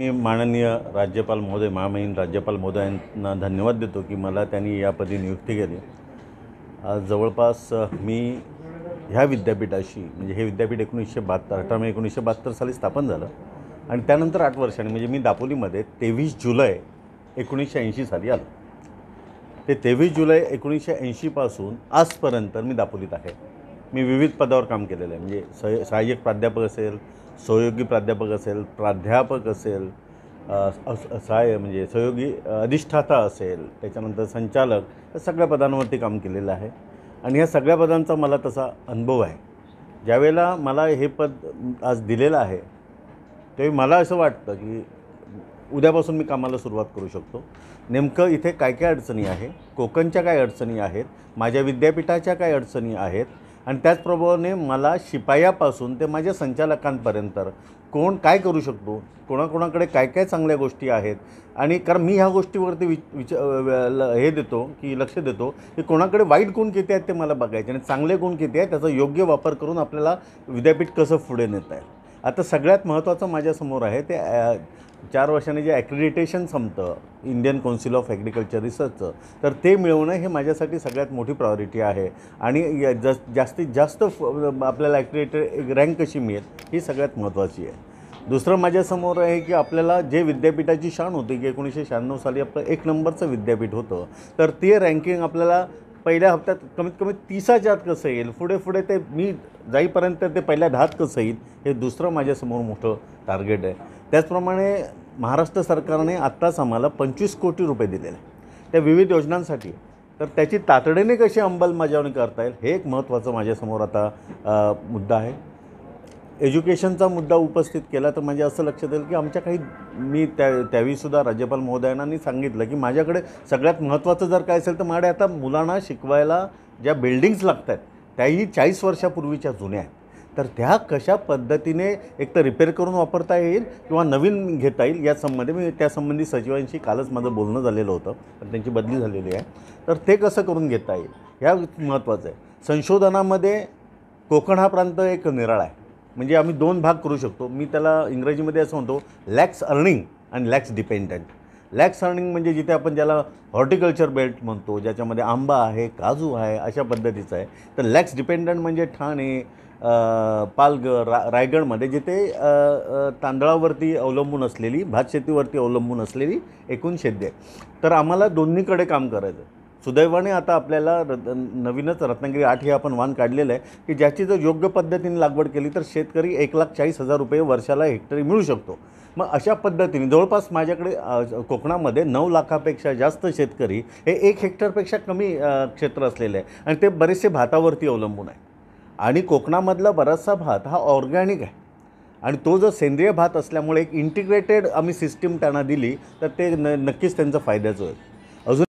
मी माननीय राज्यपाल महोदय महामहिन राज्यपाल महोदयांना धन्यवाद देतो की मला त्यांनी यापदी नियुक्ती केली आज जवळपास मी ह्या विद्यापीठाशी म्हणजे हे विद्यापीठ एकोणीसशे बहात्तर अठरा मे एकोणीसशे बहात्तर साली स्थापन झालं आणि त्यानंतर आठ वर्षांनी म्हणजे मी दापोलीमध्ये तेवीस जुलै एकोणीसशे ऐंशी साली आलो ते तेवीस जुलै एकोणीसशे ऐंशीपासून आजपर्यंत मी दापोलीत आहे मी विविध पदावर काम केलेलं आहे म्हणजे सह सहाय्यक प्राध्यापक असेल सहयोगी प्राध्यापक असेल प्राध्यापक असेल सहाय्य म्हणजे सहयोगी अधिष्ठाता असेल त्याच्यानंतर संचालक या सगळ्या पदांवरती काम केलेलं आहे आणि ह्या सगळ्या पदांचा मला तसा अनुभव आहे ज्यावेळेला मला हे पद आज दिलेलं आहे तेव्हा मला असं वाटतं की उद्यापासून मी कामाला सुरुवात करू शकतो नेमकं इथे काय काय अडचणी आहे कोकणच्या काय अडचणी आहेत माझ्या विद्यापीठाच्या काय अडचणी आहेत आणि त्याचप्रमाणे मला शिपायापासून ते माझ्या संचालकांपर्यंत कोण काय करू शकतो कोणाकोणाकडे काय काय चांगल्या गोष्टी आहेत आणि कारण मी ह्या गोष्टीवरती विच विच हे देतो की लक्ष देतो की कोणाकडे वाईट गुण किती आहेत ते मला बघायचे आणि चांगले गुण किती आहेत त्याचा योग्य वापर करून आपल्याला विद्यापीठ कसं पुढे नेत आता सगळ्यात महत्त्वाचं माझ्यासमोर आहे ते चार वर्षांनी जे ॲक्रिडिटेशन संपतं इंडियन कौन्सिल ऑफ ॲग्रिकल्चर रिसर्चचं तर ते मिळवणं हे माझ्यासाठी सगळ्यात मोठी प्रायोरिटी आहे आणि जस जास्तीत जास्त आपल्याला ॲक्रिडेटेड रँक कशी मिळेल ही सगळ्यात महत्त्वाची आहे दुसरं माझ्यासमोर आहे की आपल्याला जे विद्यापीठाची शान होती की एकोणीसशे शहाण्णव साली आपलं एक नंबरचं विद्यापीठ होतं तर ते रँकिंग आपल्याला पहिल्या हप्त्यात कमीत कमी तीसाच्या आत कसं येईल पुढे पुढे ते मी जाईपर्यंत ते पहिल्या दहात कसं येईल हे दुसरं माझ्यासमोर मोठं टार्गेट आहे त्याचप्रमाणे महाराष्ट्र सरकारने आत्ताच आम्हाला पंचवीस कोटी रुपये दिलेले त्या विविध योजनांसाठी तर त्याची तातडीने कशी अंमलबजावणी करता येईल हे एक महत्त्वाचं माझ्यासमोर आता मुद्दा आहे एज्युकेशनचा मुद्दा उपस्थित केला तर म्हणजे असं लक्षात येईल की आमच्या काही मी त्या त्यावेळीसुद्धा राज्यपाल महोदयांनी सांगितलं की माझ्याकडे सगळ्यात महत्त्वाचं जर काय असेल तर माझ्या आता मुलांना शिकवायला ज्या बिल्डिंग्स लागत आहेत त्याही चाळीस वर्षापूर्वीच्या जुन्या आहेत तर त्या कशा पद्धतीने एक तर रिपेअर करून वापरता येईल किंवा नवीन घेता येईल यासंबंधी मी त्यासंबंधी सचिवांशी कालच माझं बोलणं झालेलं होतं पण त्यांची बदली झालेली आहे तर ते कसं करून घेता येईल ह्या महत्त्वाचं आहे संशोधनामध्ये कोकण हा प्रांत एक निराळा आहे म्हणजे आम्ही दोन भाग करू शकतो मी त्याला इंग्रजीमध्ये असं म्हणतो lax earning and lax dependent lax earning म्हणजे जिथे आपण ज्याला हॉर्टिकल्चर बेल्ट म्हणतो ज्याच्यामध्ये आंबा आहे काजू आहे अशा पद्धतीचं आहे तर लॅक्स डिपेंडंट म्हणजे ठाणे पालघर रा रायगडमध्ये जिथे तांदळावरती अवलंबून असलेली भातशेतीवरती अवलंबून असलेली एकूण शेती आहे तर आम्हाला दोन्हीकडे काम करायचं सुदैवाने आता आपल्याला नवीनच रत्नागिरी आठ हे आपण वाण काढलेलं आहे की ज्याची जर योग्य पद्धतीने लागवड केली तर शेतकरी एक लाख चाळीस हजार रुपये वर्षाला हेक्टरी मिळू शकतो मग अशा पद्धतीने जवळपास माझ्याकडे कोकणामध्ये नऊ लाखापेक्षा जास्त शेतकरी हे एक हेक्टरपेक्षा कमी क्षेत्र असलेले आहे आणि ते बरेचसे भातावरती अवलंबून आहे आणि कोकणामधला बराचसा भात हा ऑर्गॅनिक आहे आणि तो जर सेंद्रिय भात असल्यामुळे एक इंटिग्रेटेड आम्ही सिस्टीम त्यांना दिली तर ते न नक्कीच त्यांचा फायद्याचं होईल